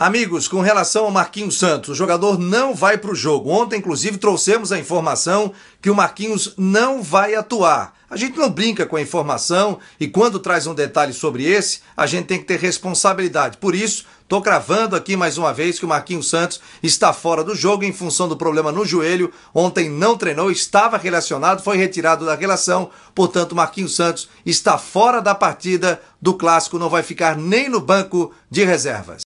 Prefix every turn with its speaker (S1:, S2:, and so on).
S1: Amigos, com relação ao Marquinhos Santos, o jogador não vai para o jogo. Ontem, inclusive, trouxemos a informação que o Marquinhos não vai atuar. A gente não brinca com a informação e quando traz um detalhe sobre esse, a gente tem que ter responsabilidade. Por isso, Estou cravando aqui mais uma vez que o Marquinhos Santos está fora do jogo em função do problema no joelho. Ontem não treinou, estava relacionado, foi retirado da relação. Portanto, Marquinhos Santos está fora da partida do clássico, não vai ficar nem no banco de reservas.